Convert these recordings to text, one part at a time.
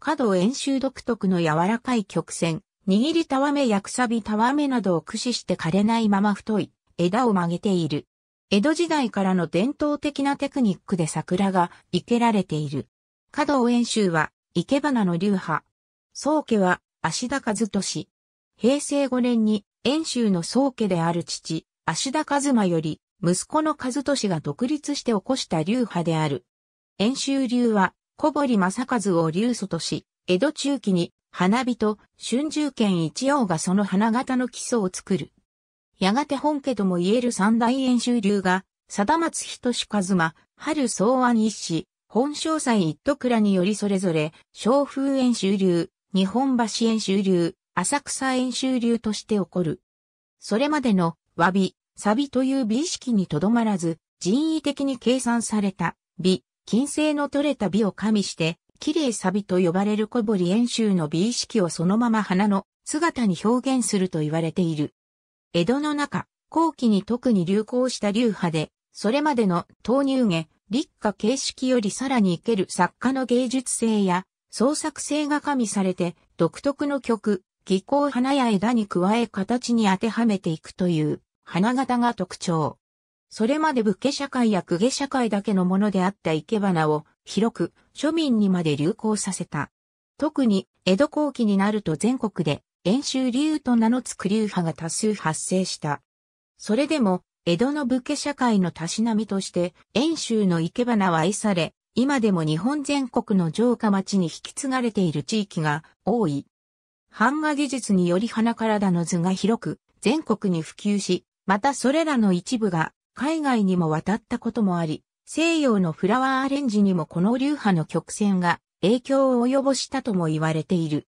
角演習独特の柔らかい曲線、握りたわめやくさびたわめなどを駆使して枯れないまま太い枝を曲げている。江戸時代からの伝統的なテクニックで桜が生けられている。角道演習は、生け花の流派。宗家は、足田和俊。平成5年に、演習の宗家である父、足田和馬より、息子の和俊が独立して起こした流派である。演習流は、小堀正和を流祖とし、江戸中期に花火と春秋剣一葉がその花形の基礎を作る。やがて本家とも言える三大演習流が、貞松仁志一馬、春草案一子、本詳細一徳らによりそれぞれ、昭風演習流、日本橋演習流、浅草演習流として起こる。それまでの、和美、錆という美意識にとどまらず、人為的に計算された、美、金星の取れた美を加味して、綺麗サビと呼ばれる小堀遠州の美意識をそのまま花の姿に表現すると言われている。江戸の中、後期に特に流行した流派で、それまでの豆乳下、立夏形式よりさらに生ける作家の芸術性や創作性が加味されて、独特の曲、技巧花や枝に加え形に当てはめていくという花形が特徴。それまで武家社会や公家社会だけのものであった生け花を広く庶民にまで流行させた。特に江戸後期になると全国で遠州流と名の付く流派が多数発生した。それでも江戸の武家社会のたしなみとして遠州の生け花は愛され、今でも日本全国の城下町に引き継がれている地域が多い。版画技術により花体の図が広く全国に普及し、またそれらの一部が海外にも渡ったこともあり、西洋のフラワーアレンジにもこの流派の曲線が影響を及ぼしたとも言われている。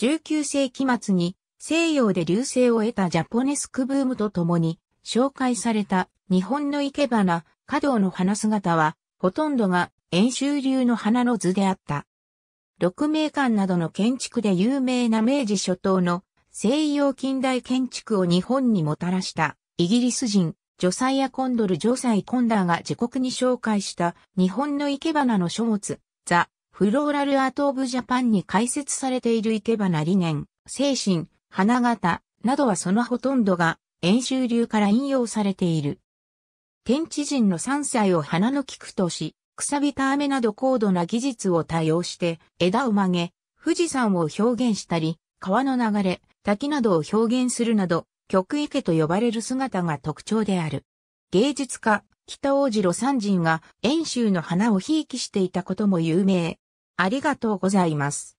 19世紀末に西洋で流星を得たジャポネスクブームとともに紹介された日本の生け花、華道の花姿はほとんどが遠州流の花の図であった。鹿鳴館などの建築で有名な明治初頭の西洋近代建築を日本にもたらしたイギリス人ジョサイア・コンドル・ジョサイ・コンダーが自国に紹介した日本の生け花の書物、ザ・フローラル・アート・オブ・ジャパンに解説されている生け花理念、精神、花形などはそのほとんどが演習流から引用されている。天地人の山菜を花の菊とし、くさびた雨など高度な技術を多用して枝を曲げ、富士山を表現したり、川の流れ、滝などを表現するなど、曲池と呼ばれる姿が特徴である。芸術家、北大路三人が遠州の花をひいきしていたことも有名。ありがとうございます。